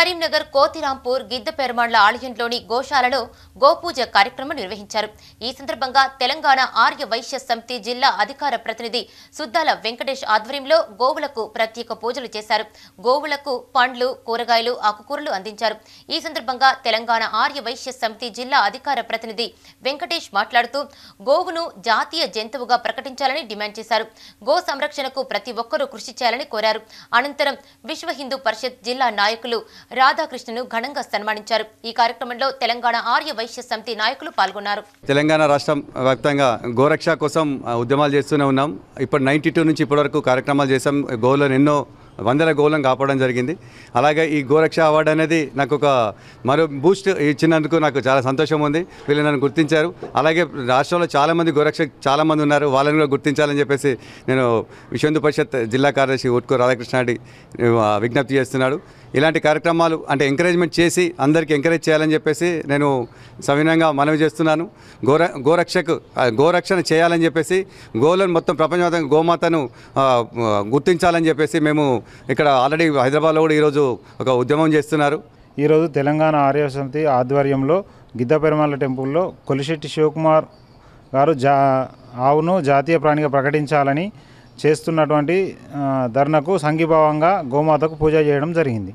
కరీంనగర్ కోతిరాంపూర్ గిద్దపెరమాండ్ల ఆలయంలోని గోశాలలో గోపూజ కార్యక్రమం నిర్వహించారు ఈ సందర్భంగా తెలంగాణ ఆర్య వైశ్య సమితి జిల్లా అధికార ప్రతినిధి సుద్దాల వెంకటేష్ ఆధ్వర్యంలో గోవులకు ప్రత్యేక పూజలు చేశారు గోవులకు పండ్లు కూరగాయలు ఆకుకూరలు అందించారు ఈ సందర్భంగా తెలంగాణ ఆర్య వైశ్య సమితి జిల్లా అధికార ప్రతినిధి వెంకటేష్ మాట్లాడుతూ గోవును జాతీయ జంతువుగా ప్రకటించాలని డిమాండ్ చేశారు గో సంరక్షణకు ప్రతి ఒక్కరూ కృషి చేయాలని కోరారు అనంతరం విశ్వ హిందూ పరిషత్ జిల్లా నాయకులు రాధాకృష్ణను ఘనంగా సన్మానించారు ఈ కార్యక్రమంలో తెలంగాణ ఆర్య వైశ్య సమితి నాయకులు పాల్గొన్నారు తెలంగాణ రాష్ట్రం వ్యాప్తంగా గోరక్ష కోసం ఉద్యమాలు చేస్తూనే ఉన్నాం ఇప్పుడు నైన్టీ టూ నుంచి ఇప్పటివరకు కార్యక్రమాలు చేశాం గోలను ఎన్నో వందల గోలను కాపాడడం జరిగింది అలాగే ఈ గోరక్ష అవార్డు అనేది నాకు ఒక మరో బూస్ట్ ఇచ్చినందుకు నాకు చాలా సంతోషం ఉంది వీళ్ళు నన్ను గుర్తించారు అలాగే రాష్ట్రంలో చాలామంది గోరక్ష చాలామంది ఉన్నారు వాళ్ళని కూడా గుర్తించాలని చెప్పేసి నేను విశ్వందు పరిషత్ జిల్లా కార్యదర్శి ఉట్కో రాధాకృష్ణాడి విజ్ఞప్తి చేస్తున్నాడు ఇలాంటి కార్యక్రమాలు అంటే ఎంకరేజ్మెంట్ చేసి అందరికీ ఎంకరేజ్ చేయాలని చెప్పేసి నేను సవినంగా మనవి చేస్తున్నాను గోర గోరక్షకు గోరక్షణ చేయాలని చెప్పేసి గోలను మొత్తం ప్రపంచవ్యాప్తంగా గోమాతను గుర్తించాలని చెప్పేసి మేము ఇక్కడ ఆల్రెడీ హైదరాబాద్లో కూడా ఈరోజు ఒక ఉద్యమం చేస్తున్నారు ఈరోజు తెలంగాణ ఆర్య సమితి ఆధ్వర్యంలో గిద్ద పెరుమాళ్ళ టెంపుల్లో కొలిశెట్టి శివకుమార్ గారు జా ఆవును జాతీయ ప్రాణిగా ప్రకటించాలని చేస్తున్నటువంటి ధర్నకు సంఘీభావంగా గోమాతకు పూజ చేయడం జరిగింది